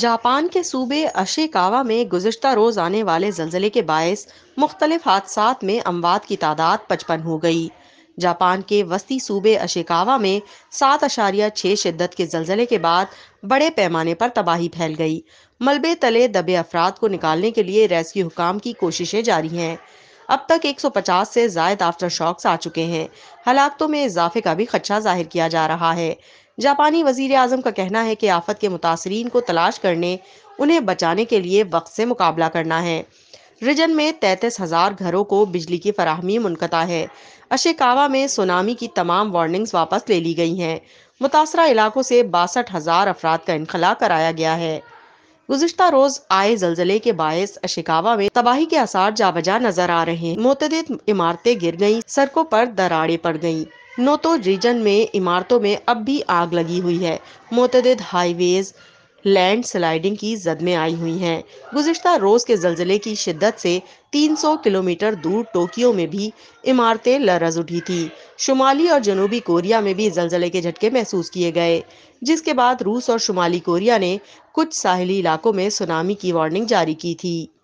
Japan के सूबे अशिकावा में गुजशत रोज आने वाले जलजिले के बायस मुख्तलिफ हादसा में अमवात की तादाद पचपन हो गई जापान के वस्ती सूबे अशिकावा में सात अशारिया छः शिद्दत के जलजिले के बाद बड़े पैमाने पर तबाही फैल गई मलबे तले दबे अफराद को निकालने के लिए रेस्क्यू हुकाम की कोशिशें जारी हैं अब तक 150 से जायद आफ्टर शॉक्स आ चुके हैं हलाकतों में इजाफे का भी खदशा जाहिर किया जा रहा है जापानी वजीर आज़म का कहना है कि आफत के मुतासरीन को तलाश करने उन्हें बचाने के लिए वक्त से मुकाबला करना है रिजन में तैतीस हज़ार घरों को बिजली की फराहमी मुनकता है अशेकावा में सुनामी की तमाम वार्निंग्स वापस ले ली गई हैं मुतासरा इलाकों से बासठ हज़ार अफराद का इनखला कराया गया है गुजशत रोज आए जलजले के बायस अशिकावा में तबाही के आसार जाबजा नजर आ रहे हैं मुतद इमारतें गिर गईं, सड़कों पर दराड़े पड़ गईं। नोतो रीजन में इमारतों में अब भी आग लगी हुई है मतदद हाईवेज लैंड स्लाइडिंग की जद में आई हुई हैं गुजशत रोज़ के जलजिले की शिद्दत से 300 किलोमीटर दूर टोक्यो में भी इमारतें लरज उठी थी शुमाली और जनूबी कोरिया में भी जल्जले के झटके महसूस किए गए जिसके बाद रूस और शुमाली कोरिया ने कुछ साहली इलाकों में सुनामी की वार्निंग जारी की थी